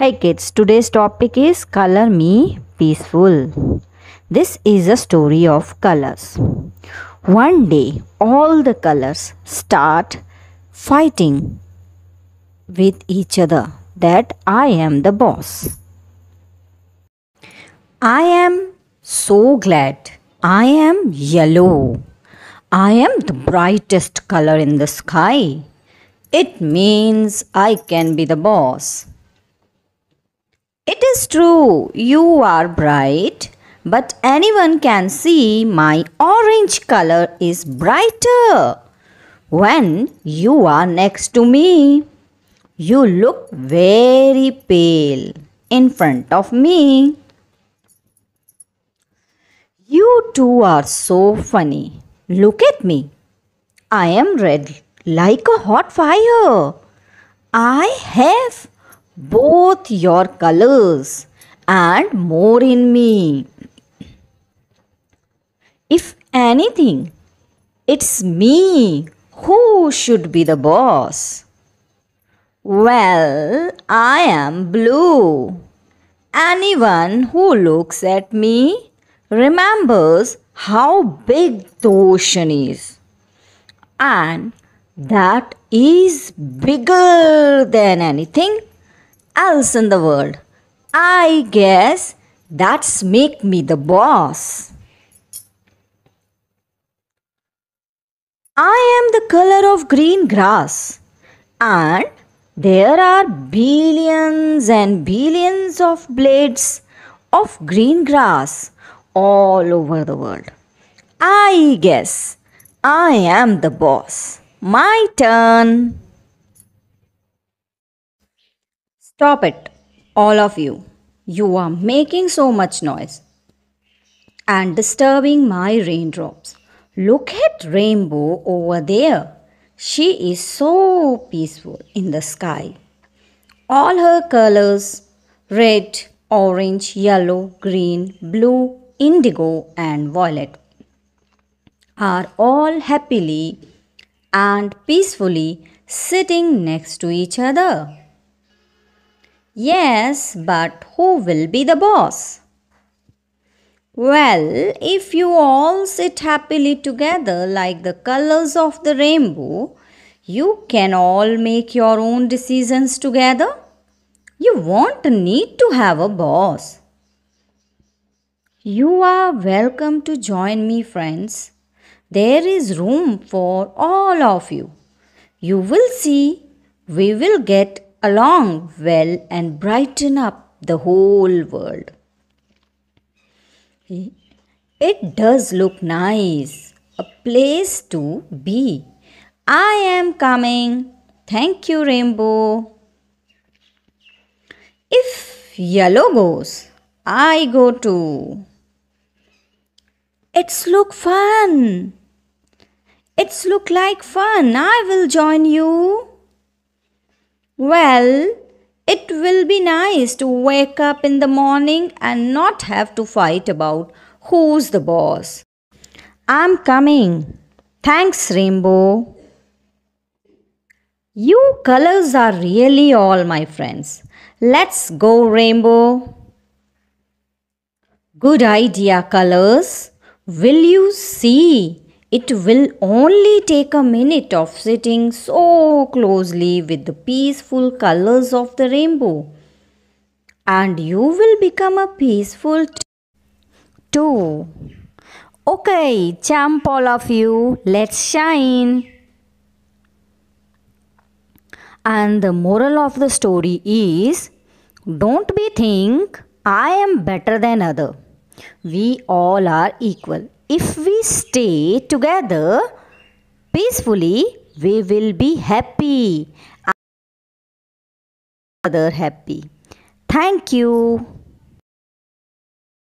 Hi kids, today's topic is Color Me Peaceful. This is a story of colors. One day, all the colors start fighting with each other that I am the boss. I am so glad. I am yellow. I am the brightest color in the sky. It means I can be the boss. It is true, you are bright, but anyone can see my orange color is brighter when you are next to me. You look very pale in front of me. You two are so funny. Look at me. I am red like a hot fire. I have both your colors and more in me. If anything, it's me who should be the boss. Well, I am blue. Anyone who looks at me remembers how big the ocean is. And that is bigger than anything else in the world. I guess that's make me the boss. I am the color of green grass and there are billions and billions of blades of green grass all over the world. I guess I am the boss. My turn. Stop it, all of you. You are making so much noise and disturbing my raindrops. Look at Rainbow over there. She is so peaceful in the sky. All her colors red, orange, yellow, green, blue, indigo, and violet are all happily and peacefully sitting next to each other. Yes, but who will be the boss? Well, if you all sit happily together like the colors of the rainbow, you can all make your own decisions together. You won't need to have a boss. You are welcome to join me, friends. There is room for all of you. You will see, we will get along well and brighten up the whole world. It does look nice, a place to be. I am coming. Thank you, Rainbow. If yellow goes, I go too. It's look fun. It's look like fun. I will join you. Well, it will be nice to wake up in the morning and not have to fight about who's the boss. I'm coming. Thanks, Rainbow. You colors are really all, my friends. Let's go, Rainbow. Good idea, colors. Will you see? It will only take a minute of sitting so closely with the peaceful colors of the rainbow and you will become a peaceful too. Okay, jump all of you, let's shine. And the moral of the story is don't be think I am better than other. We all are equal if we stay together peacefully, we will be happy. Other happy. Thank you.